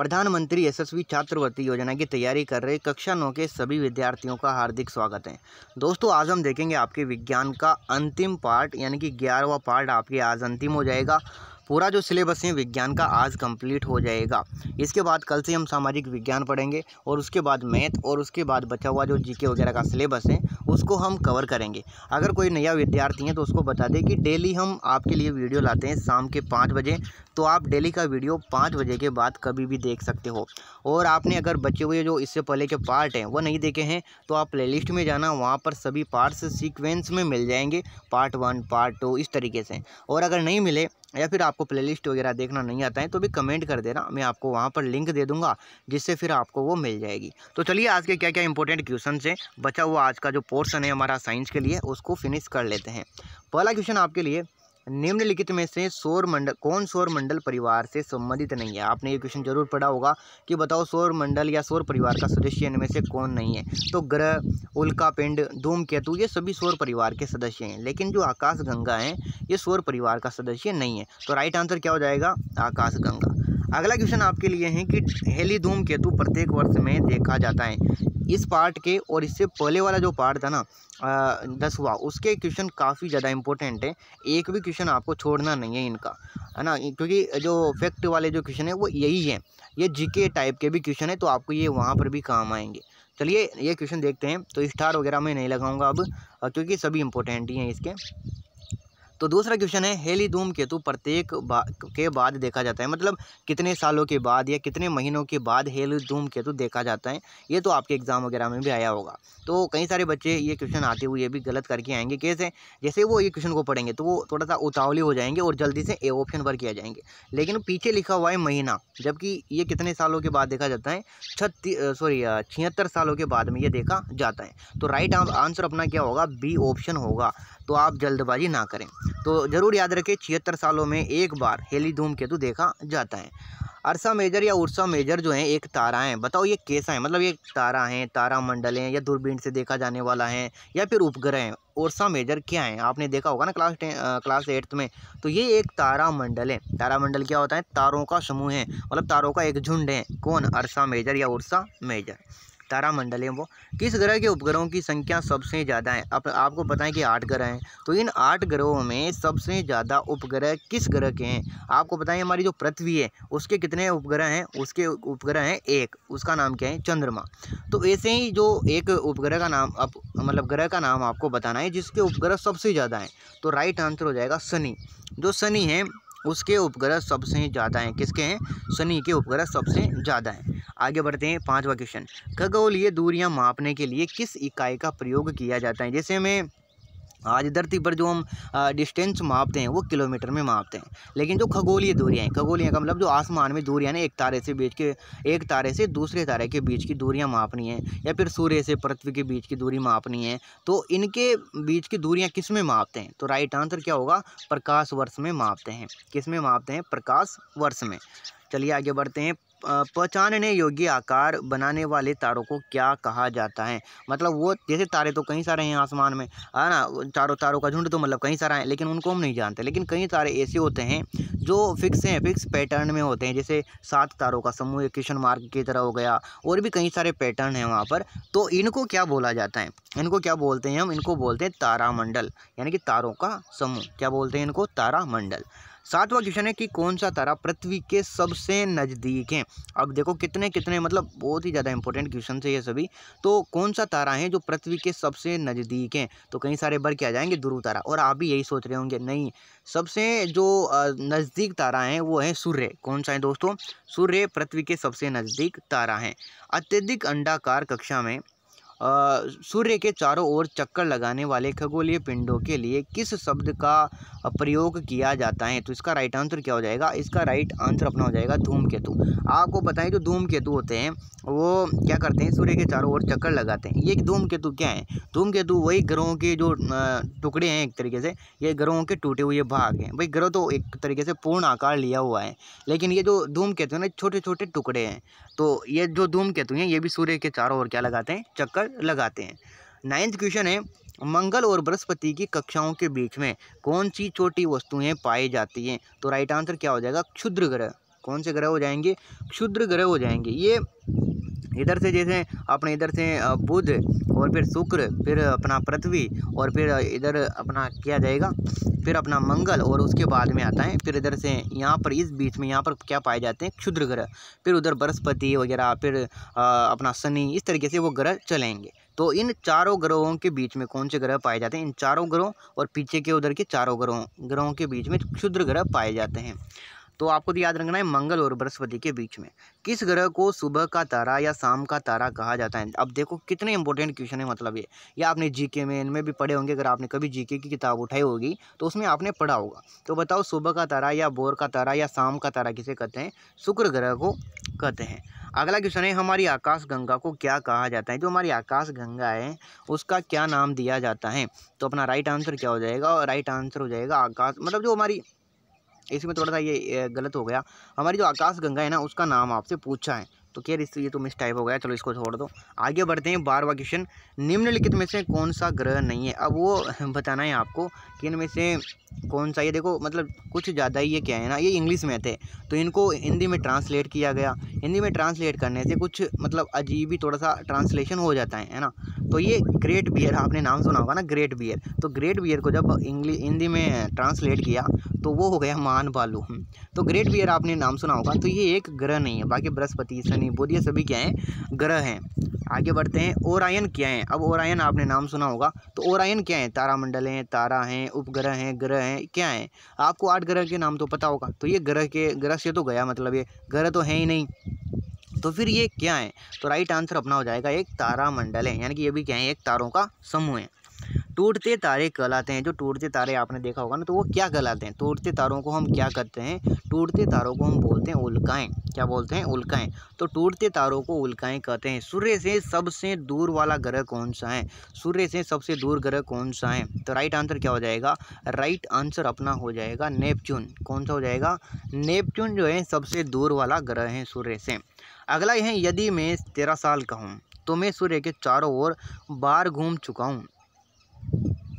प्रधानमंत्री यशस्वी छात्रवृत्ति योजना की तैयारी कर रहे कक्षा नौ के सभी विद्यार्थियों का हार्दिक स्वागत है दोस्तों आज हम देखेंगे आपके विज्ञान का अंतिम पार्ट यानी कि ग्यारहवा पार्ट आपके आज अंतिम हो जाएगा पूरा जो सिलेबस है विज्ञान का आज कंप्लीट हो जाएगा इसके बाद कल से हम सामाजिक विज्ञान पढ़ेंगे और उसके बाद मैथ और उसके बाद बचा हुआ जो जीके वगैरह का सिलेबस है उसको हम कवर करेंगे अगर कोई नया विद्यार्थी है तो उसको बता दें कि डेली हम आपके लिए वीडियो लाते हैं शाम के पाँच बजे तो आप डेली का वीडियो पाँच बजे के बाद कभी भी देख सकते हो और आपने अगर बचे हुए जो इससे पहले के पार्ट हैं वो नहीं देखे हैं तो आप प्ले में जाना वहाँ पर सभी पार्ट्स सीक्वेंस में मिल जाएंगे पार्ट वन पार्ट टू इस तरीके से और अगर नहीं मिले या फिर आपको प्लेलिस्ट वगैरह देखना नहीं आता है तो भी कमेंट कर देना मैं आपको वहाँ पर लिंक दे दूँगा जिससे फिर आपको वो मिल जाएगी तो चलिए आज के क्या क्या इंपॉर्टेंट क्वेश्चन हैं बचा हुआ आज का जो पोर्सन है हमारा साइंस के लिए उसको फिनिश कर लेते हैं पहला क्वेश्चन आपके लिए निम्नलिखित में से सौर मंडल कौन सौर मंडल परिवार से संबंधित नहीं है आपने ये क्वेश्चन जरूर पढ़ा होगा कि बताओ सौर मंडल या सौर परिवार का सदस्य इनमें से कौन नहीं है तो ग्रह उल्का पिंड धूमकेतु ये सभी सौर परिवार के सदस्य हैं लेकिन जो आकाशगंगा हैं ये सौर परिवार का सदस्य नहीं है तो राइट आंसर क्या हो जाएगा आकाशगंगा अगला क्वेश्चन आपके लिए है कि हेली धूम केतु प्रत्येक वर्ष में देखा जाता है इस पार्ट के और इससे पहले वाला जो पार्ट था ना दसवा उसके क्वेश्चन काफ़ी ज़्यादा इंपॉर्टेंट है एक भी क्वेश्चन आपको छोड़ना नहीं है इनका है ना क्योंकि जो फैक्ट वाले जो क्वेश्चन है वो यही है ये जीके टाइप के भी क्वेश्चन है तो आपको ये वहाँ पर भी काम आएंगे चलिए ये क्वेश्चन देखते हैं तो स्टार वगैरह मैं नहीं लगाऊंगा अब क्योंकि सभी इंपॉर्टेंट ही हैं इसके तो दूसरा क्वेश्चन है हेली धूम केतु प्रत्येक बा, के बाद देखा जाता है मतलब कितने सालों के बाद या कितने महीनों के बाद हेली धूम केतु देखा जाता है ये तो आपके एग्ज़ाम वगैरह में भी आया होगा तो कई सारे बच्चे ये क्वेश्चन आते हुए भी गलत करके आएंगे कैसे जैसे वो ये क्वेश्चन को पढ़ेंगे तो वो थोड़ा सा उतावली हो जाएंगे और जल्दी से ए ऑप्शन पर किया जाएंगे लेकिन पीछे लिखा हुआ है महीना जबकि ये कितने सालों के बाद देखा जाता है छत्तीस सॉरी छिहत्तर सालों के बाद में ये देखा जाता है तो राइट आंसर अपना क्या होगा बी ऑप्शन होगा तो आप जल्दबाजी ना करें तो ज़रूर याद रखें छिहत्तर सालों में एक बार हेली धूम केतु देखा जाता है अरसा मेजर या उर्सा मेजर जो है एक तारा हैं बताओ ये कैसा है मतलब ये तारा हैं तारा मंडल हैं या दूरबीन से देखा जाने वाला है या फिर उपग्रह हैं उर्सा मेजर क्या है आपने देखा होगा ना क्लास क्लास एट्थ में तो ये एक तारा मंडल है तारा मंडल क्या होता है तारों का समूह है मतलब तारों का एक झुंड है कौन अरसा मेजर या उर्सा मेजर तारामंडल है वो किस ग्रह के उपग्रहों की संख्या सबसे ज़्यादा है अब आपको पता है कि आठ ग्रह हैं तो इन आठ ग्रहों में सबसे ज़्यादा उपग्रह किस ग्रह के हैं आपको पता है हमारी जो पृथ्वी है उसके कितने उपग्रह हैं उसके उपग्रह हैं एक उसका नाम क्या है चंद्रमा तो ऐसे ही जो एक उपग्रह का नाम आप मतलब ग्रह का नाम आपको बताना है जिसके उपग्रह सबसे ज़्यादा हैं तो राइट आंसर हो जाएगा शनि जो शनि है उसके उपग्रह सबसे ज़्यादा हैं किसके हैं शनि के उपग्रह सबसे ज़्यादा हैं आगे बढ़ते हैं पाँचवा क्वेश्चन खगोलीय दूरियां मापने के लिए किस इकाई का प्रयोग किया जाता है जैसे हमें आज हाँ, धरती पर जो हम डिस्टेंस मापते हैं वो किलोमीटर में मापते हैं लेकिन जो खगोलीय दूरियाँ हैं खगोलीय का मतलब जो आसमान में दूरियाँ ना एक तारे से बीच के एक तारे से दूसरे तारे के बीच की दूरियाँ मापनी है या फिर सूर्य से पृथ्वी के बीच की दूरी मापनी है तो इनके बीच की दूरियाँ किस में मापते हैं तो राइट आंसर क्या होगा प्रकाश वर्ष में मापते हैं किस में मापते हैं प्रकाश वर्ष में चलिए आगे बढ़ते हैं पहचानने योग्य आकार बनाने वाले तारों को क्या कहा जाता है मतलब वो जैसे तारे तो कई सारे हैं आसमान में है ना चारों तारों का झुंड तो मतलब कहीं सारा हैं लेकिन उनको हम नहीं जानते लेकिन कई तारे ऐसे होते हैं जो फिक्स हैं फिक्स पैटर्न में होते हैं जैसे सात तारों का समूह क्वेश्चन मार्क की तरह हो गया और भी कई सारे पैटर्न हैं वहाँ पर तो इनको क्या बोला जाता है इनको क्या बोलते हैं हम इनको बोलते हैं तारामंडल यानी कि तारों का समूह क्या बोलते हैं इनको तारामंडल सातवां क्वेश्चन है कि कौन सा तारा पृथ्वी के सबसे नज़दीक है अब देखो कितने कितने मतलब बहुत ही ज़्यादा इंपॉर्टेंट क्वेश्चन है ये सभी तो कौन सा तारा है जो पृथ्वी के सबसे नज़दीक हैं तो कई सारे बार क्या जाएंगे ध्रुव तारा और आप भी यही सोच रहे होंगे नहीं सबसे जो नज़दीक तारा है वो है सूर्य कौन सा है दोस्तों सूर्य पृथ्वी के सबसे नज़दीक तारा हैं अत्यधिक अंडाकार कक्षा में सूर्य के चारों ओर चक्कर लगाने वाले खगोलीय पिंडों के लिए किस शब्द का प्रयोग किया जाता है तो इसका राइट आंसर क्या हो जाएगा इसका राइट आंसर अपना हो जाएगा धूमकेतु आपको बताएं जो धूमकेतु होते हैं वो क्या करते हैं सूर्य के चारों ओर चक्कर लगाते हैं ये धूमकेतु क्या है धूमकेतु वही ग्रहों के जो टुकड़े हैं एक तरीके से ये ग्रहों के टूटे हुए भाग हैं भाई ग्रह तो एक तरीके से पूर्ण आकार लिया हुआ है लेकिन ये जो धूमकेतु है ना छोटे छोटे टुकड़े हैं तो ये जो धूमकेतु हैं ये भी सूर्य के चारों ओर क्या लगाते हैं चक्कर लगाते हैं नाइन्थ क्वेश्चन है मंगल और बृहस्पति की कक्षाओं के बीच में कौन सी छोटी वस्तुएं पाई जाती हैं तो राइट आंसर क्या हो जाएगा क्षुद्र ग्रह कौन से ग्रह हो जाएंगे क्षुद्र ग्रह हो जाएंगे ये इधर से जैसे अपने इधर से बुध और फिर शुक्र फिर अपना पृथ्वी और फिर इधर अपना किया जाएगा फिर अपना मंगल और उसके बाद में आता है फिर इधर से यहाँ पर इस बीच में यहाँ पर क्या पाए जाते हैं क्षुद्र ग्रह फिर उधर बृहस्पति वगैरह फिर आ, अपना शनि इस तरीके से वो ग्रह चलेंगे तो इन चारों ग्रहों के बीच में कौन से ग्रह पाए जाते हैं इन चारों ग्रहों और पीछे के उधर के चारों ग्रहों ग्रहों के बीच में क्षुद्र ग्रह पाए जाते हैं तो आपको तो याद रखना है मंगल और बृहस्पति के बीच में किस ग्रह को सुबह का तारा या शाम का तारा कहा जाता है अब देखो कितने इंपॉर्टेंट क्वेश्चन है मतलब ये या आपने जीके में इनमें भी पढ़े होंगे अगर आपने कभी जीके की किताब उठाई होगी तो उसमें आपने पढ़ा होगा तो बताओ सुबह का तारा या बोर का तारा या शाम का तारा किसे कहते हैं शुक्र ग्रह को कहते हैं अगला क्वेश्चन है हमारी आकाश गंगा को क्या कहा जाता है जो हमारी आकाश गंगा है उसका क्या नाम दिया जाता है तो अपना राइट आंसर क्या हो जाएगा और राइट आंसर हो जाएगा आकाश मतलब जो हमारी इसी में थोड़ा सा ये गलत हो गया हमारी जो आकाश गंगा है ना उसका नाम आपसे पूछा है तो खैर इसलिए तो ये तो मिस टाइप हो गया चलो इसको छोड़ दो आगे बढ़ते हैं बारवा क्वेश्चन निम्नलिखित में से कौन सा ग्रह नहीं है अब वो बताना है आपको कि इनमें से कौन सा ये देखो मतलब कुछ ज़्यादा ही ये क्या है ना ये इंग्लिश में थे तो इनको हिंदी में ट्रांसलेट किया गया हिंदी में ट्रांसलेट करने से कुछ मतलब अजीब ही थोड़ा सा ट्रांसलेशन हो जाता है है ना तो ये ग्रेट बियर आपने नाम सुना होगा ना ग्रेट बियर तो ग्रेट बियर को जब इंग्लिश हिंदी में ट्रांसलेट किया तो वो हो गया मान बालू तो ग्रेट बियर आपने नाम सुना होगा तो ये एक ग्रह नहीं है बाकी बृहस्पति सन नहीं बोलिए सभी क्या हैं ग्रह हैं आगे बढ़ते हैं ओरायन क्या है अब ओरायन आपने नाम सुना होगा तो ओरायन क्या है तारामंडल हैं तारा हैं उपग्रह हैं ग्रह हैं क्या हैं आपको आठ ग्रह के नाम तो पता होगा तो ये ग्रह के ग्रह से तो गया मतलब ये ग्रह तो है ही नहीं तो फिर ये क्या है तो राइट आंसर अपना हो जाएगा एक तारामंडल है यानी कि ये भी क्या है एक तारों का समूह है टूटते तारे कहलाते हैं जो टूटते तारे आपने देखा होगा ना तो वो क्या कहलाते हैं टूटते तारों को हम क्या करते हैं टूटते तारों को हम बोलते हैं उल्काएँ क्या बोलते हैं उल्काएँ तो टूटते तारों को उल्काएँ कहते हैं सूर्य से सबसे दूर वाला ग्रह कौन सा है सूर्य से सबसे दूर ग्रह कौन सा है तो राइट आंसर क्या हो जाएगा राइट आंसर अपना हो जाएगा नेपच्यून कौन सा हो जाएगा नेपच्यून जो है सबसे दूर वाला ग्रह है सूर्य से अगला है यदि मैं तेरह साल का हूँ तो मैं सूर्य के चारों ओर बार घूम चुका हूँ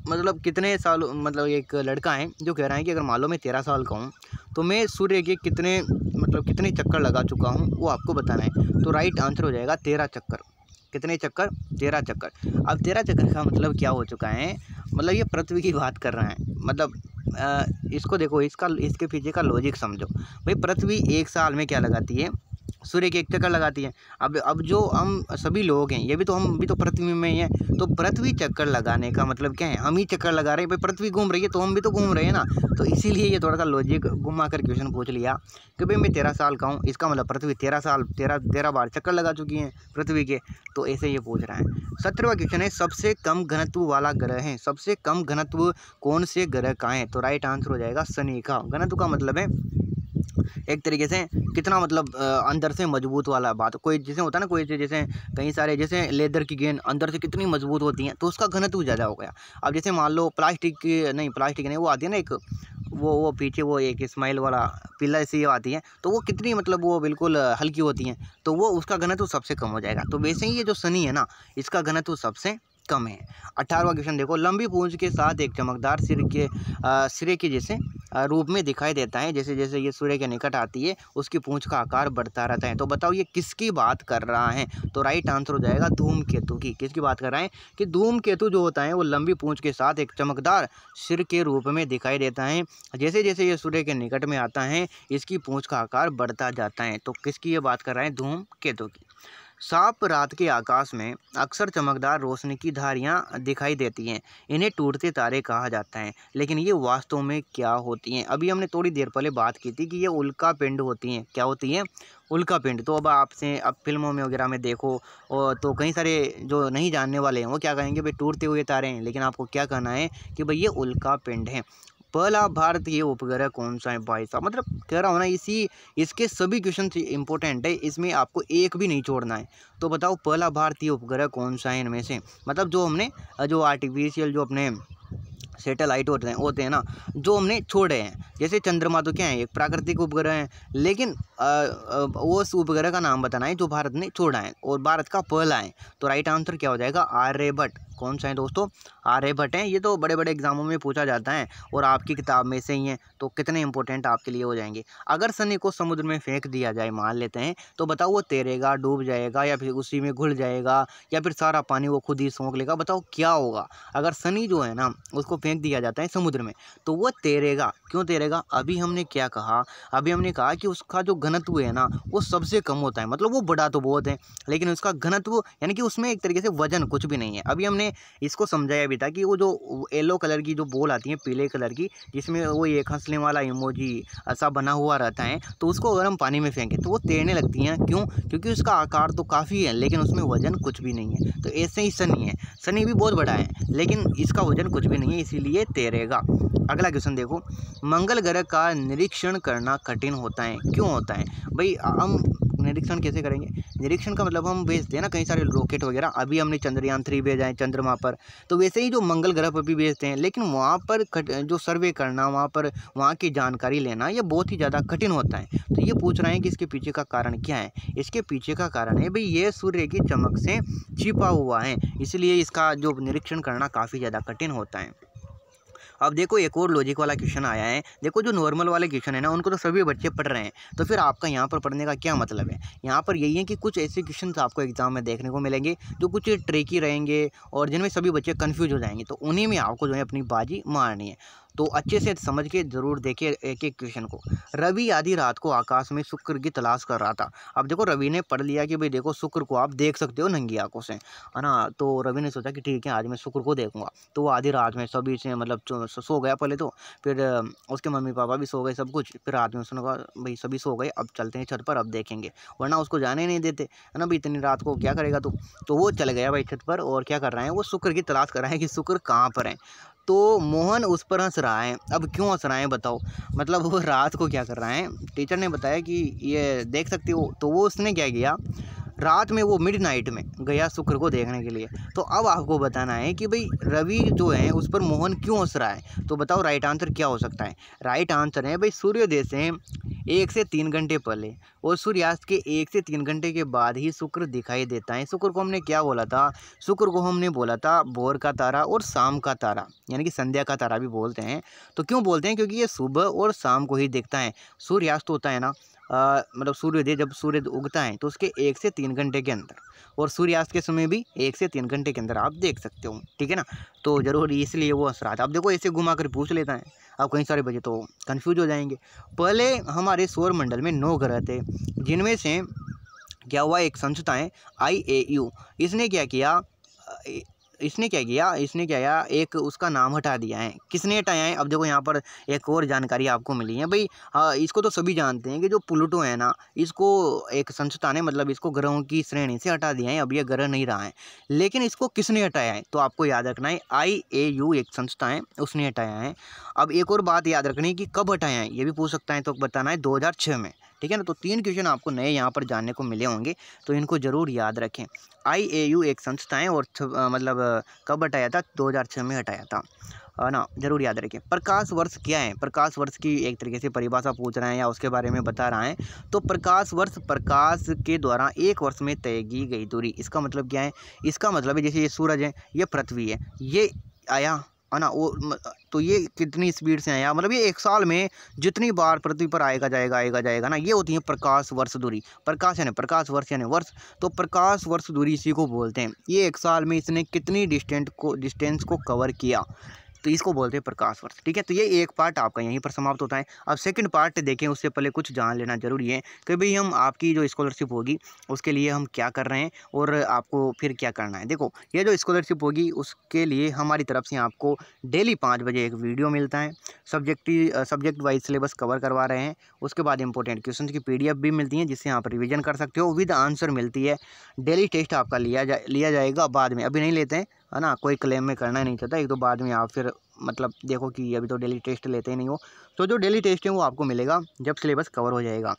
मतलब कितने साल मतलब एक लड़का है जो कह रहा है कि अगर मान लो मैं तेरह साल का हूँ तो मैं सूर्य के कितने मतलब कितने चक्कर लगा चुका हूँ वो आपको बताना है तो राइट आंसर हो जाएगा तेरह चक्कर कितने चक्कर तेरह चक्कर अब तेरह चक्कर का मतलब क्या हो चुका है मतलब ये पृथ्वी की बात कर रहे हैं मतलब इसको देखो इसका इसके पीछे का लॉजिक समझो भाई पृथ्वी एक साल में क्या लगाती है सूर्य के एक चक्कर लगाती है अब अब जो हम सभी लोग हैं ये भी तो हम भी तो पृथ्वी में ही हैं तो पृथ्वी चक्कर लगाने का मतलब क्या है हम ही चक्कर लगा रहे हैं भाई पृथ्वी घूम रही है तो हम भी तो घूम रहे हैं ना तो इसीलिए ये थोड़ा सा लॉजिक घुमा कर क्वेश्चन पूछ लिया कि भाई मैं तेरह साल का हूँ इसका मतलब पृथ्वी तेरह साल तेरह तेरह बार चक्कर लगा चुकी हैं पृथ्वी के तो ऐसे ये पूछ रहा है सत्रहवा क्वेश्चन है सबसे कम घनत्व वाला ग्रह है सबसे कम घनत्व कौन से ग्रह का है तो राइट आंसर हो जाएगा शनि का घनत्व का मतलब है एक तरीके से कितना मतलब अंदर से मजबूत वाला बात कोई जैसे होता है ना कोई जैसे कई सारे जैसे लेदर की गेंद अंदर से कितनी मजबूत होती हैं तो उसका घनत्व ज़्यादा हो गया अब जैसे मान लो प्लास्टिक की नहीं प्लास्टिक नहीं वो आती है ना एक वो वो पीछे वो एक स्माइल वाला पिल्ला सी आती है तो वो कितनी मतलब वो बिल्कुल हल्की होती हैं तो वो उसका घनत्व सबसे कम हो जाएगा तो वैसे ही ये जो सनी है ना इसका घनत्व सबसे कम है अठारहवा क्वेश्चन देखो लंबी पूंछ के साथ एक चमकदार सिर के सिरे के जैसे रूप में दिखाई देता है जैसे जैसे ये सूर्य के निकट आती है उसकी पूँछ का आकार बढ़ता रहता है तो बताओ ये किसकी बात कर रहा है तो राइट आंसर हो जाएगा धूम केतु की किसकी बात कर रहे हैं कि धूम केतु जो होता है वो लंबी पूँछ के साथ एक चमकदार सिर के रूप में दिखाई देता है जैसे जैसे ये सूर्य के निकट में आता है इसकी पूँछ का आकार बढ़ता जाता है तो किसकी ये बात कर रहे हैं केतु की सांप रात के आकाश में अक्सर चमकदार रोशनी की धारियाँ दिखाई देती हैं इन्हें टूटते तारे कहा जाता है लेकिन ये वास्तव में क्या होती हैं अभी हमने थोड़ी देर पहले बात की थी कि ये उल्का पिंड होती हैं क्या होती हैं उल्का पिंड तो अब आपसे अब फिल्मों में वगैरह में देखो और तो कई सारे जो नहीं जानने वाले हैं वो क्या कहेंगे भाई टूटते हुए तारे हैं लेकिन आपको क्या कहना है कि भाई ये उल्का पिंड हैं पहला भारतीय उपग्रह कौन सा है भाई साहब मतलब कह रहा हूँ ना इसी इसके सभी क्वेश्चन इंपॉर्टेंट है इसमें आपको एक भी नहीं छोड़ना है तो बताओ पहला भारतीय उपग्रह कौन सा है इनमें से मतलब जो हमने जो आर्टिफिशियल जो अपने सेटेलाइट होते हैं होते हैं ना जो हमने छोड़े हैं जैसे चंद्रमा तो क्या है एक प्राकृतिक उपग्रह है लेकिन वो उस उपग्रह का नाम बताना है जो भारत ने छोड़ा है और भारत का पहला है तो राइट आंसर क्या हो जाएगा आर्य कौन सा है दोस्तों आर्यभट्ट हैं ये तो बड़े बड़े एग्जामों में पूछा जाता है और आपकी किताब में से ही हैं तो कितने इंपॉर्टेंट आपके लिए हो जाएंगे अगर सनी को समुद्र में फेंक दिया जाए मान लेते हैं तो बताओ वो तैरेगा डूब जाएगा या फिर उसी में घुल जाएगा या फिर सारा पानी वो खुद ही सौंक लेगा बताओ क्या होगा अगर सनी जो है ना उसको फेंक दिया जाता है समुद्र में तो वो तैरेगा क्यों तैरेगा अभी हमने क्या कहा अभी हमने कहा कि उसका जो घनत्व है ना वो सबसे कम होता है मतलब वो बड़ा तो बहुत है लेकिन उसका घनत्व यानी कि उसमें एक तरीके से वजन कुछ भी नहीं है अभी हमने इसको समझाया भी था कि वो जो येलो कलर की जो बॉल आती है पीले कलर की जिसमें वो एक हंसने वाला इमोजी ऐसा बना हुआ रहता है तो उसको अगर हम पानी में फेंकें तो वो तैरने लगती हैं क्यों क्योंकि उसका आकार तो काफ़ी है लेकिन उसमें वजन कुछ भी नहीं है तो ऐसे ही सनी है सनी भी बहुत बड़ा है लेकिन इसका वजन कुछ भी नहीं है इसीलिए तैरेगा अगला क्वेश्चन देखो मंगल ग्रह का निरीक्षण करना कठिन होता है क्यों होता है भाई हम निरीक्षण कैसे करेंगे निरीक्षण का मतलब हम भेजते हैं ना कई सारे रॉकेट वगैरह अभी हमने चंद्रयान थ्री भेजा है चंद्रमा पर तो वैसे ही जो मंगल ग्रह पर भी भेजते हैं लेकिन वहाँ पर जो सर्वे करना वहाँ पर वहाँ की जानकारी लेना ये बहुत ही ज़्यादा कठिन होता है तो ये पूछ रहे हैं कि इसके पीछे का कारण क्या है इसके पीछे का कारण है भाई ये सूर्य की चमक से छिपा हुआ है इसलिए इसका जो निरीक्षण करना काफ़ी ज़्यादा कठिन होता है अब देखो एक और लॉजिक वाला क्वेश्चन आया है देखो जो नॉर्मल वाले क्वेश्चन है ना उनको तो सभी बच्चे पढ़ रहे हैं तो फिर आपका यहाँ पर पढ़ने का क्या मतलब है यहाँ पर यही है कि कुछ ऐसे क्वेश्चन आपको एग्जाम में देखने को मिलेंगे जो कुछ ट्रेकी रहेंगे और जिनमें सभी बच्चे कन्फ्यूज हो जाएंगे तो उन्हीं में आपको जो है अपनी बाजी मारनी है तो अच्छे से समझ के ज़रूर देखिए एक एक क्वेश्चन को रवि आधी रात को आकाश में शुक्र की तलाश कर रहा था अब देखो रवि ने पढ़ लिया कि भाई देखो शुक्र को आप देख सकते हो नंगी आंखों से है ना तो रवि ने सोचा कि ठीक है आज मैं शुक्र को देखूंगा तो वो आधी रात में सभी से मतलब सो गया पहले तो फिर उसके मम्मी पापा भी सो गए सब कुछ फिर रात में उसने कहा भाई सभी सो गए अब चलते हैं छत पर अब देखेंगे वरना उसको जाने नहीं देते है ना भाई इतनी रात को क्या करेगा तो तो वो चल गया भाई छत पर और क्या कर रहे हैं वो शुक्र की तलाश कर रहे हैं कि शुक्र कहाँ पर हैं तो मोहन उस पर हंस रहा है अब क्यों हंस रहा है बताओ मतलब वो रात को क्या कर रहा है टीचर ने बताया कि ये देख सकते हो तो वो उसने क्या किया रात में वो मिडनाइट में गया शुक्र को देखने के लिए तो अब आपको बताना है कि भाई रवि जो है उस पर मोहन क्यों हंस रहा है तो बताओ राइट आंसर क्या हो सकता है राइट आंसर है भाई सूर्योदय से एक से तीन घंटे पहले और सूर्यास्त के एक से तीन घंटे के बाद ही शुक्र दिखाई देता है शुक्र को हमने क्या बोला था शुक्र को हमने बोला था भोर का तारा और शाम का तारा यानी कि संध्या का तारा भी बोलते हैं तो क्यों बोलते हैं क्योंकि ये सुबह और शाम को ही देखता है सूर्यास्त होता है ना मतलब सूर्योदय जब सूर्य उगता है तो उसके एक से तीन घंटे के अंदर और सूर्यास्त के समय भी एक से तीन घंटे के अंदर आप देख सकते हो ठीक है ना तो ज़रूर इसलिए वो असरा आप देखो ऐसे घुमा कर पूछ लेता है आप कहीं सारे बजे तो कन्फ्यूज हो जाएंगे पहले हमारे सौर मंडल में नौ ग्रह थे जिनमें से क्या हुआ एक संस्था है आई ए यू इसने क्या किया इसने क्या किया इसने क्या किया एक उसका नाम हटा दिया है किसने हटाया है अब देखो यहाँ पर एक और जानकारी आपको मिली है भाई हाँ, इसको तो सभी जानते हैं कि जो प्लूटो है ना इसको एक संस्था ने मतलब इसको ग्रहों की श्रेणी से हटा दिया है अब ये ग्रह नहीं रहा है लेकिन इसको किसने हटाया है तो आपको याद रखना है आई ए यू एक संस्था है उसने हटाया है अब एक और बात याद रखनी है कि कब हटाया है ये भी पूछ सकता है तो बताना है दो में ठीक है ना तो तीन क्वेश्चन आपको नए यहाँ पर जानने को मिले होंगे तो इनको ज़रूर याद रखें आई ए यू एक संस्था और मतलब कब हटाया था छः में हटाया था ना जरूर याद रखें प्रकाश वर्ष क्या है प्रकाश वर्ष की एक तरीके से परिभाषा पूछ रहे हैं या उसके बारे में बता रहा है तो प्रकाश वर्ष प्रकाश के द्वारा एक वर्ष में तय की गई दूरी इसका मतलब क्या है इसका मतलब है जैसे ये सूरज है ये पृथ्वी है ये आया है ना वो तो ये कितनी स्पीड से आया मतलब ये एक साल में जितनी बार पृथ्वी पर आएगा जाएगा आएगा जाएगा ना ये होती है प्रकाश वर्ष दूरी प्रकाश यानी प्रकाश वर्ष यानी वर्ष तो प्रकाश वर्ष दूरी इसी को बोलते हैं ये एक साल में इसने कितनी डिस्टेंट को डिस्टेंस को कवर किया तो इसको बोलते हैं प्रकाश वर्ष ठीक है तो ये एक पार्ट आपका यहीं पर समाप्त होता है अब सेकंड पार्ट देखें उससे पहले कुछ जान लेना जरूरी है कि भाई हम आपकी जो स्कॉलरशिप होगी उसके लिए हम क्या कर रहे हैं और आपको फिर क्या करना है देखो ये जो स्कॉलरशिप होगी उसके लिए हमारी तरफ से आपको डेली पाँच बजे एक वीडियो मिलता है subjective subject wise syllabus cover करवा रहे हैं उसके बाद इंपॉर्टेंट क्वेश्चन की पी भी मिलती हैं जिससे आप रिविजन कर सकते हो विद आंसर मिलती है डेली टेस्ट आपका लिया जा लिया जाएगा बाद में अभी नहीं लेते हैं है ना कोई क्लेम में करना नहीं चाहता एक तो बाद में आप फिर मतलब देखो कि अभी तो डेली टेस्ट लेते ही नहीं हो तो जो डेली टेस्ट है वो आपको मिलेगा जब सिलेबस कवर हो जाएगा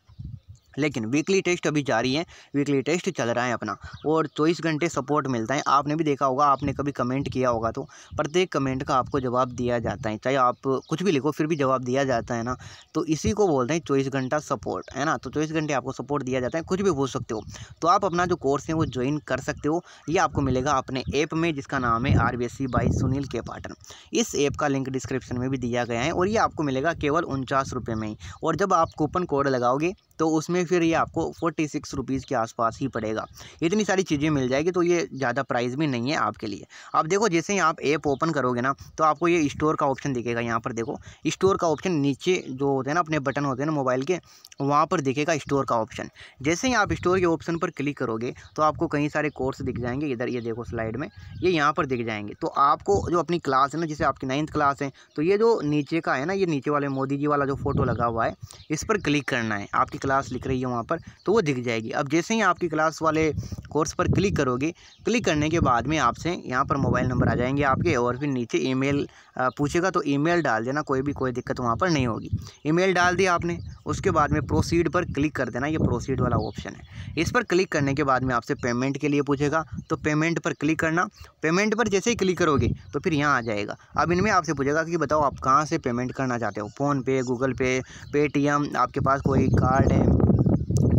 लेकिन वीकली टेस्ट अभी जारी है वीकली टेस्ट चल रहा है अपना और चौबीस घंटे सपोर्ट मिलता है आपने भी देखा होगा आपने कभी कमेंट किया होगा तो प्रत्येक कमेंट का आपको जवाब दिया जाता है चाहे आप कुछ भी लिखो फिर भी जवाब दिया जाता है ना तो इसी को बोलते हैं चौबीस घंटा सपोर्ट है ना तो चौबीस घंटे आपको सपोर्ट दिया जाता है कुछ भी पूछ सकते हो तो आप अपना जो कोर्स है वो ज्वाइन कर सकते हो ये आपको मिलेगा अपने ऐप में जिसका नाम है आर बी बाई सुनील के पाटन इस ऐप का लिंक डिस्क्रिप्शन में भी दिया गया है और ये आपको मिलेगा केवल उनचास रुपये में ही और जब आप कूपन कोड लगाओगे तो उसमें फिर ये आपको फोर्टी सिक्स रुपीज़ के आसपास ही पड़ेगा इतनी सारी चीज़ें मिल जाएगी तो ये ज़्यादा प्राइस भी नहीं है आपके लिए आप देखो जैसे ही आप ऐप ओपन करोगे ना तो आपको ये स्टोर का ऑप्शन दिखेगा यहाँ पर देखो स्टोर का ऑप्शन नीचे जो होते हैं ना अपने बटन होते हैं ना मोबाइल के वहाँ पर दिखेगा स्टोर का ऑप्शन जैसे ही आप स्टोर के ऑप्शन पर क्लिक करोगे तो आपको कई सारे कोर्स दिख जाएंगे इधर ये देखो स्लाइड में ये यहाँ पर दिख जाएंगे तो आपको जो अपनी क्लास है ना जैसे आपकी नाइन्थ क्लास है तो ये जो नीचे का है ना ये नीचे वाले मोदी जी वाला जो फोटो लगा हुआ है इस पर क्लिक करना है आपकी क्लास लिख रही है वहाँ पर तो वो दिख जाएगी अब जैसे ही आपकी क्लास वाले कोर्स पर क्लिक करोगे क्लिक करने के बाद में आपसे यहाँ पर मोबाइल नंबर आ जाएंगे आपके और फिर नीचे ईमेल पूछेगा तो ईमेल डाल देना कोई भी कोई दिक्कत वहाँ पर नहीं होगी ईमेल डाल दिया आपने उसके बाद में प्रोसीड पर क्लिक कर देना ये प्रोसीड वाला ऑप्शन है इस पर क्लिक करने के बाद में आपसे पेमेंट के लिए पूछेगा तो पेमेंट पर क्लिक करना पेमेंट पर जैसे ही क्लिक करोगे तो फिर यहाँ आ जाएगा अब इनमें आपसे पूछेगा कि बताओ आप कहाँ से पेमेंट करना चाहते हो फ़ोनपे गूगल पे पेटीएम आपके पास कोई कार्ड है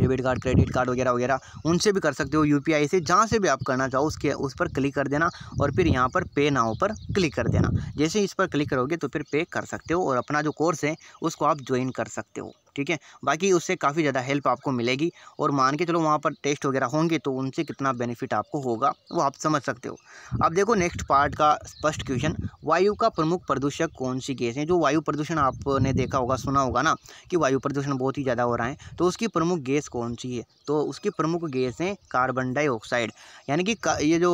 डेबिट कार्ड क्रेडिट कार्ड वगैरह वगैरह उनसे भी कर सकते हो यू से जहाँ से भी आप करना चाहो उसके उस पर क्लिक कर देना और फिर यहाँ पर पे नाव पर क्लिक कर देना जैसे इस पर क्लिक करोगे तो फिर पे कर सकते हो और अपना जो कोर्स है उसको आप ज्वाइन कर सकते हो ठीक है बाकी उससे काफ़ी ज़्यादा हेल्प आपको मिलेगी और मान के चलो वहाँ पर टेस्ट वगैरह होंगे तो उनसे कितना बेनिफिट आपको होगा वो आप समझ सकते हो अब देखो नेक्स्ट पार्ट का स्पष्ट क्वेश्चन वायु का प्रमुख प्रदूषक कौन सी गैस है जो वायु प्रदूषण आपने देखा होगा सुना होगा ना कि वायु प्रदूषण बहुत ही ज़्यादा हो रहा है तो उसकी प्रमुख गैस कौन सी है तो उसकी प्रमुख गैस है कार्बन डाइऑक्साइड यानी कि ये जो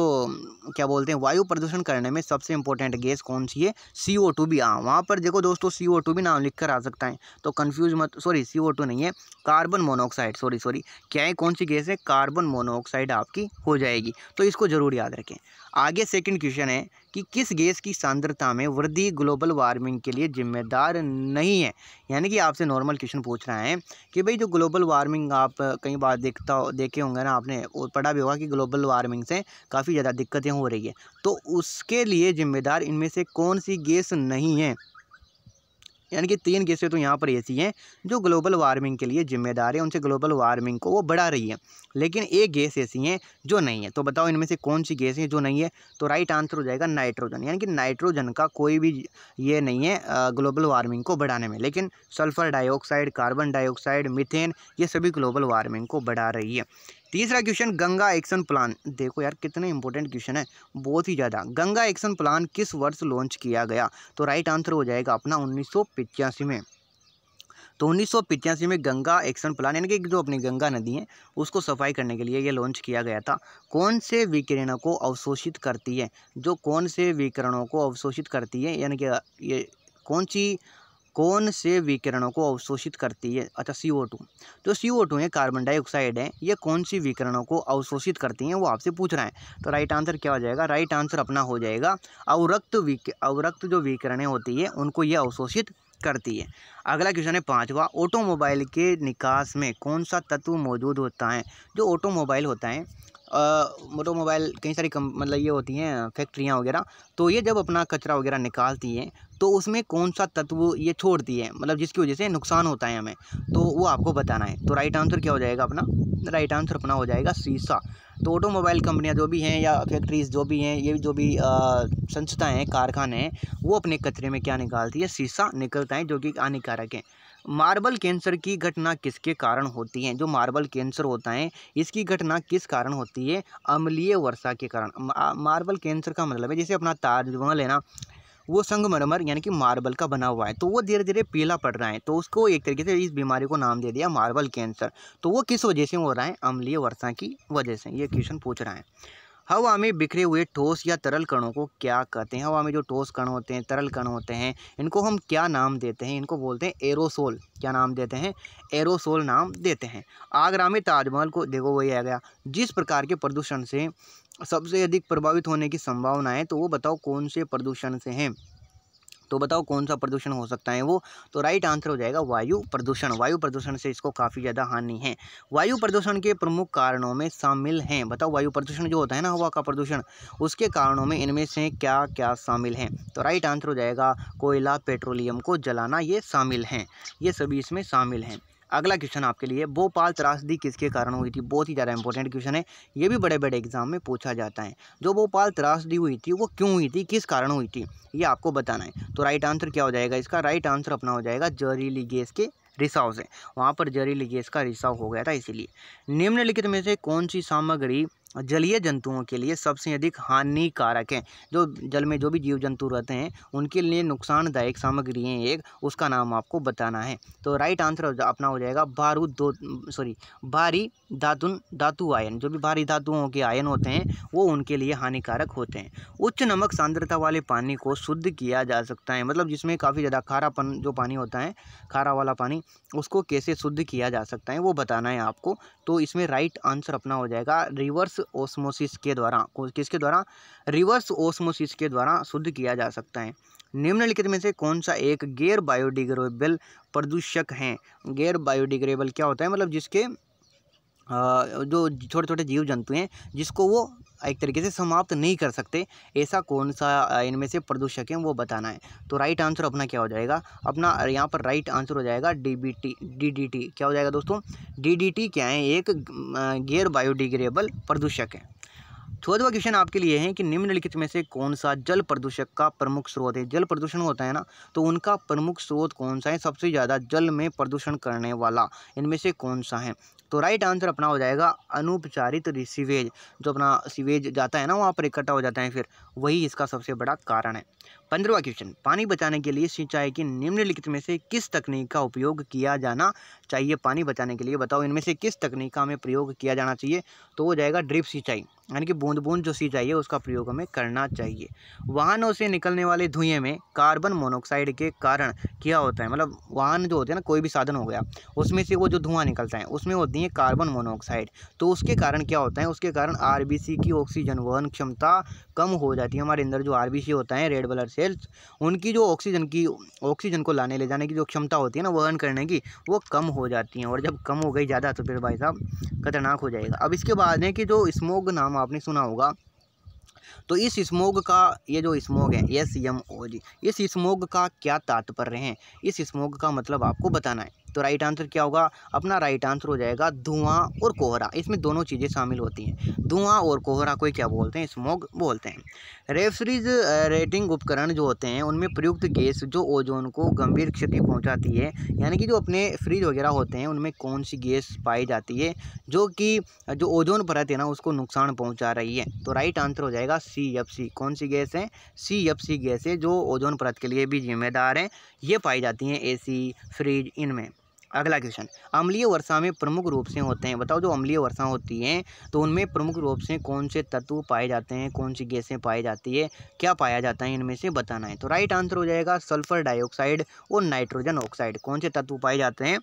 क्या बोलते हैं वायु प्रदूषण करने में सबसे इंपॉर्टेंट गैस कौन सी है सी ओ टू भी हाँ वहाँ पर देखो दोस्तों सी ओ टू भी नाम लिख कर आ सकता है तो कन्फ्यूज़ मत सॉरी सी ओ टू नहीं है कार्बन मोनोऑक्साइड सॉरी सॉरी क्या है कौन सी गैस है कार्बन मोनोऑक्साइड आपकी हो जाएगी तो इसको ज़रूर याद रखें आगे सेकंड क्वेश्चन है कि किस गैस की सांद्रता में वृद्धि ग्लोबल वार्मिंग के लिए जिम्मेदार नहीं है यानी कि आपसे नॉर्मल क्वेश्चन पूछ रहा है कि भाई जो ग्लोबल वार्मिंग आप कई बार देखता देखे होंगे ना आपने और पढ़ा भी होगा कि ग्लोबल वार्मिंग से काफ़ी ज़्यादा दिक्कतें हो रही है तो उसके लिए ज़िम्मेदार इनमें से कौन सी गैस नहीं है यानी कि तीन गैसें तो यहाँ पर ऐसी हैं जो ग्लोबल वार्मिंग के लिए जिम्मेदार है उनसे ग्लोबल वार्मिंग को वो बढ़ा रही है लेकिन एक गैस ऐसी हैं जो नहीं है तो बताओ इनमें से कौन सी गैस है जो नहीं है तो राइट आंसर हो जाएगा नाइट्रोजन यानी कि नाइट्रोजन का कोई भी ये नहीं है ग्लोबल वार्मिंग को बढ़ाने में लेकिन sulphur dioxide carbon dioxide methane ये सभी ग्लोबल वार्मिंग को बढ़ा रही है तीसरा क्वेश्चन गंगा एक्शन प्लान देखो यार कितने इंपॉर्टेंट क्वेश्चन है बहुत ही ज़्यादा गंगा एक्शन प्लान किस वर्ष लॉन्च किया गया तो राइट आंसर हो जाएगा अपना उन्नीस में तो उन्नीस में गंगा एक्शन प्लान यानी कि जो अपनी गंगा नदी है उसको सफाई करने के लिए ये लॉन्च किया गया था कौन से विकिरणों को अवशोषित करती है जो कौन से विकिरणों को अवशोषित करती है यानी कि ये कौन सी कौन से विकिरणों को अवशोषित करती है अच्छा सी ओ टू तो सी ओ टू है कार्बन डाइऑक्साइड है ये कौन सी विकिरणों को अवशोषित करती हैं वो आपसे पूछ रहा है तो राइट आंसर क्या हो जाएगा राइट आंसर अपना हो जाएगा अवरक्त विक अवरक्त जो विकिरणें होती है उनको ये अवशोषित करती है अगला क्वेश्चन है पाँचवा ऑटोमोबाइल के निकास में कौन सा तत्व मौजूद होता है जो ऑटोमोबाइल होता है मोटो मोबाइल तो कई सारी कम मतलब ये होती हैं फैक्ट्रियाँ वगैरह तो ये जब अपना कचरा वगैरह निकालती हैं तो उसमें कौन सा तत्व ये छोड़ती है मतलब जिसकी वजह से नुकसान होता है हमें तो वो आपको बताना है तो राइट आंसर क्या हो जाएगा अपना राइट आंसर अपना हो जाएगा शीशा तो ऑटोमोबाइल कंपनियां जो भी हैं या फैक्ट्रीज़ जो भी हैं ये जो भी संस्थाएँ हैं कारखाने हैं वो अपने कचरे में क्या निकालती है शीशा निकलता है जो कि हानिकारक है मार्बल कैंसर की घटना किसके कारण होती है जो मार्बल कैंसर होता है इसकी घटना किस कारण होती है अम्लीय वर्षा के कारण मार्बल कैंसर का मतलब है जैसे अपना ताजमहल है ना वो संगमरमर यानी कि मार्बल का बना हुआ है तो वो धीरे धीरे पीला पड़ रहा है तो उसको एक तरीके से इस बीमारी को नाम दे दिया मार्बल कैंसर तो वो किस वजह से हो रहा है अम्लीय वर्षा की वजह से ये क्वेश्चन पूछ रहा है हवा में बिखरे हुए ठोस या तरल कणों को क्या कहते हैं हवा में जो ठोस कण होते हैं तरल कण होते हैं इनको हम क्या नाम देते हैं इनको बोलते हैं एरोसोल क्या नाम देते हैं एरोसोल नाम देते हैं आगरा में ताजमहल को देखो वही आ गया जिस प्रकार के प्रदूषण से सबसे अधिक प्रभावित होने की संभावना है तो वो बताओ कौन से प्रदूषण से हैं तो बताओ कौन सा प्रदूषण हो सकता है वो तो राइट आंसर हो जाएगा वायु प्रदूषण वायु प्रदूषण से इसको काफ़ी ज़्यादा हानि है वायु प्रदूषण के प्रमुख कारणों में शामिल हैं बताओ वायु प्रदूषण जो होता है ना हवा का प्रदूषण उसके कारणों में इनमें से क्या क्या शामिल हैं तो राइट आंसर हो जाएगा कोयला पेट्रोलियम को जलाना ये शामिल हैं ये सभी इसमें शामिल हैं अगला क्वेश्चन आपके लिए भोपाल त्रासदी किसके कारण हुई थी बहुत ही ज़्यादा इंपॉर्टेंट क्वेश्चन है ये भी बड़े बड़े एग्जाम में पूछा जाता है जो भोपाल त्रासदी हुई थी वो क्यों हुई थी किस कारण हुई थी ये आपको बताना है तो राइट आंसर क्या हो जाएगा इसका राइट आंसर अपना हो जाएगा जहरीली गैस के रिसाव से वहाँ पर जहरीली गैस का रिसाव हो गया था इसीलिए निम्नलिखित में से कौन सी सामग्री जलीय जंतुओं के लिए सबसे अधिक हानिकारक हैं जो जल में जो भी जीव जंतु रहते हैं उनके लिए नुकसानदायक सामग्री हैं एक उसका नाम आपको बताना है तो राइट आंसर अपना हो जाएगा भारू दो सॉरी भारी धातुन धातु आयन जो भी भारी धातुओं के आयन होते हैं वो उनके लिए हानिकारक होते हैं उच्च नमक सांद्रता वाले पानी को शुद्ध किया जा सकता है मतलब जिसमें काफ़ी ज़्यादा खारापन जो पानी होता है खारा वाला पानी उसको कैसे शुद्ध किया जा सकता है वो बताना है आपको तो इसमें राइट आंसर अपना हो जाएगा रिवर्स ओस्मोसिस के द्वारा किसके द्वारा रिवर्स ओस्मोसिस के द्वारा शुद्ध किया जा सकता है निम्नलिखित में से कौन सा एक गैर बायोडिग्रेबल प्रदूषक हैं गैर बायोडिग्रेबल क्या होता है मतलब जिसके जो छोटे छोटे जीव जंतु हैं जिसको वो एक तरीके से समाप्त नहीं कर सकते ऐसा कौन सा इनमें से प्रदूषक है वो बताना है तो राइट आंसर अपना क्या हो जाएगा अपना यहाँ पर राइट आंसर हो जाएगा D B T D D T क्या हो जाएगा दोस्तों डी डी टी क्या है एक गैर बायोडिग्रेडेबल प्रदूषक है चौदवा क्वेश्चन आपके लिए है कि निम्नलिखित में से कौन सा जल प्रदूषक का प्रमुख स्रोत है जल प्रदूषण होता है ना तो उनका प्रमुख स्रोत कौन सा है सबसे ज़्यादा जल में प्रदूषण करने वाला इनमें से कौन सा है तो राइट आंसर अपना हो जाएगा अनुपचारित सीवेज जो अपना सीवेज जाता है ना वहाँ पर इकट्ठा हो जाता है फिर वही इसका सबसे बड़ा कारण है पंद्रवा क्वेश्चन पानी बचाने के लिए सिंचाई की निम्नलिखित में से किस तकनीक का उपयोग किया जाना चाहिए पानी बचाने के लिए बताओ इनमें से किस तकनीक का हमें प्रयोग किया जाना चाहिए तो वो जाएगा ड्रिप सिंचाई यानी कि बूंद बूंद जो सिंचाई है उसका प्रयोग हमें करना चाहिए वाहनों से निकलने वाले धुएं में कार्बन मोनोक्साइड के कारण क्या होता है मतलब वाहन जो होते हैं ना कोई भी साधन हो गया उसमें से वो जो धुआं निकलता है उसमें होती है कार्बन मोनोऑक्साइड तो उसके कारण क्या होता है उसके कारण आर की ऑक्सीजन वहन क्षमता कम हो जाती है हमारे अंदर जो आर होता है रेड ब्लड सेल्स उनकी जो ऑक्सीजन की ऑक्सीजन को लाने ले जाने की जो क्षमता होती है ना वहन करने की वो कम हो जाती हैं और जब कम हो गई ज़्यादा तो फिर भाई साहब खतरनाक हो जाएगा अब इसके बाद है कि जो स्मोग नाम आपने सुना होगा तो इस स्मोग का ये जो स्मोग है एस एम ओ जी इस स्मोग का क्या तात्पर्य है इस स्मोग का मतलब आपको बताना है तो राइट आंसर क्या होगा अपना राइट आंसर हो जाएगा धुआं और कोहरा इसमें दोनों चीज़ें शामिल होती हैं धुआं और कोहरा को क्या बोलते हैं स्मोग बोलते हैं रेफ्रिज रेटिंग उपकरण जो होते हैं उनमें प्रयुक्त गैस जो ओजोन को गंभीर क्षति पहुंचाती है यानी कि जो अपने फ्रिज वगैरह होते हैं उनमें कौन सी गैस पाई जाती है जो कि जो ओजोन परत है ना उसको नुकसान पहुँचा रही है तो राइट आंसर हो जाएगा सी एफ सी कौन सी गैस है सी एफ सी है जो ओजोन परत के लिए भी जिम्मेदार हैं ये पाई जाती हैं सी फ्रिज इनमें अगला क्वेश्चन अम्लीय वर्षा में प्रमुख रूप से होते हैं बताओ जो अम्लीय वर्षा होती है तो उनमें प्रमुख रूप से कौन से तत्व पाए जाते हैं कौन सी गैसें पाई जाती है क्या पाया जाता है इनमें से बताना है तो राइट आंसर हो जाएगा सल्फर डाइऑक्साइड और नाइट्रोजन ऑक्साइड कौन से तत्व पाए जाते हैं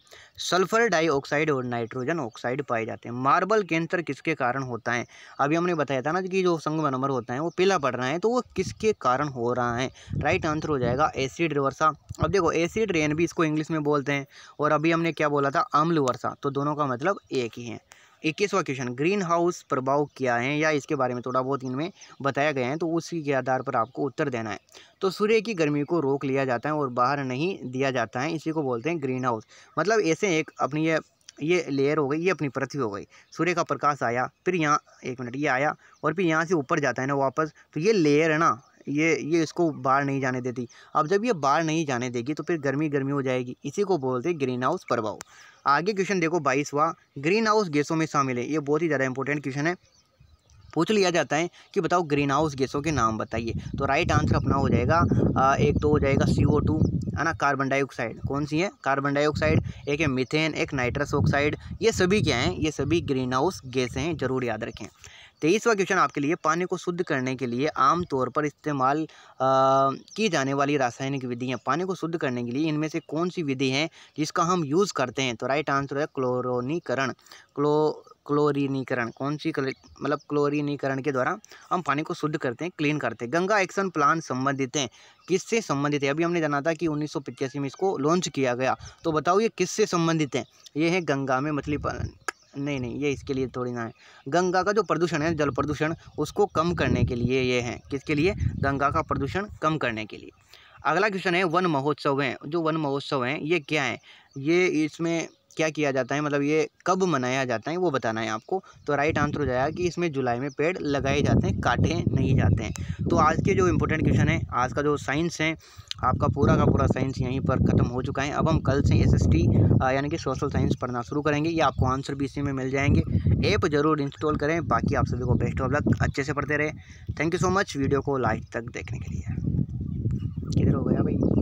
सल्फर डाइऑक्साइड और नाइट्रोजन ऑक्साइड पाए जाते हैं मार्बल कैंसर किसके कारण होता है अभी हमने बताया था ना कि जो संग मनमर होता है वो पीला पड़ रहा है तो वो किसके कारण हो रहा है राइट आंसर हो जाएगा एसिड वर्षा अब देखो एसिड रेन भी इसको इंग्लिश में बोलते हैं और अभी हमने क्या बोला था अम्ल वर्षा तो दोनों का मतलब एक ही है इक्कीसवा क्वेश्चन ग्रीन हाउस प्रभाव क्या है या इसके बारे में थोड़ा बहुत इनमें बताया गया है तो उसी के आधार पर आपको उत्तर देना है तो सूर्य की गर्मी को रोक लिया जाता है और बाहर नहीं दिया जाता है इसी को बोलते हैं ग्रीन हाउस मतलब ऐसे एक अपनी ये ये लेयर हो गई ये अपनी पृथ्वी हो गई सूर्य का प्रकाश आया फिर यहाँ एक मिनट ये आया और फिर यहाँ से ऊपर जाता है ना वापस तो ये लेयर है ना ये ये इसको बाहर नहीं जाने देती अब जब ये बाहर नहीं जाने देगी तो फिर गर्मी गर्मी हो जाएगी इसी को बोलते हैं ग्रीन हाउस प्रभाव आगे क्वेश्चन देखो बाईस हुआ ग्रीन हाउस गैसों में शामिल है ये बहुत ही ज़्यादा इंपॉर्टेंट क्वेश्चन है पूछ लिया जाता है कि बताओ ग्रीन हाउस गैसों के नाम बताइए तो राइट आंसर अपना हो जाएगा एक तो हो जाएगा सी ओ टू है ना कार्बन डाइऑक्साइड कौन सी है कार्बन डाइऑक्साइड एक है मिथेन एक नाइट्रस ऑक्साइड ये सभी क्या हैं ये सभी ग्रीन हाउस गैसें हैं जरूर याद रखें तेईसवा क्वेश्चन आपके लिए पानी को शुद्ध करने के लिए आमतौर पर इस्तेमाल की जाने वाली रासायनिक विधियाँ पानी को शुद्ध करने के लिए इनमें से कौन सी विधि है जिसका हम यूज़ करते हैं तो राइट आंसर है क्लोरोनीकरण क्लो क्लोरीनीकरण कौन सी मतलब क्लोरीनीकरण के द्वारा हम पानी को शुद्ध करते हैं क्लीन करते हैं गंगा एक्शन प्लान संबंधित हैं किससे संबंधित है अभी हमने जाना था कि उन्नीस में इसको लॉन्च किया गया तो बताओ ये किससे संबंधित हैं ये है गंगा में मछली पालन नहीं नहीं ये इसके लिए थोड़ी ना है गंगा का जो प्रदूषण है जल प्रदूषण उसको कम करने के लिए ये है किसके लिए गंगा का प्रदूषण कम करने के लिए अगला क्वेश्चन है वन महोत्सव हैं जो वन महोत्सव हैं ये क्या है ये इसमें क्या किया जाता है मतलब ये कब मनाया जाता है वो बताना है आपको तो राइट आंसर हो जाएगा कि इसमें जुलाई में पेड़ लगाए जाते हैं काटे नहीं जाते हैं तो आज के जो इम्पोर्टेंट क्वेश्चन है आज का जो साइंस है आपका पूरा का पूरा साइंस यहीं पर ख़त्म हो चुका है अब हम कल से एस एस टी यानी कि सोशल साइंस पढ़ना शुरू करेंगे ये आपको आंसर भी इसी में मिल जाएंगे ऐप जरूर इंस्टॉल करें बाकी आप सभी को बेस्ट ऑफ लक अच्छे से पढ़ते रहे thank you so much video को लाइक तक देखने के लिए किधर हो गया भाई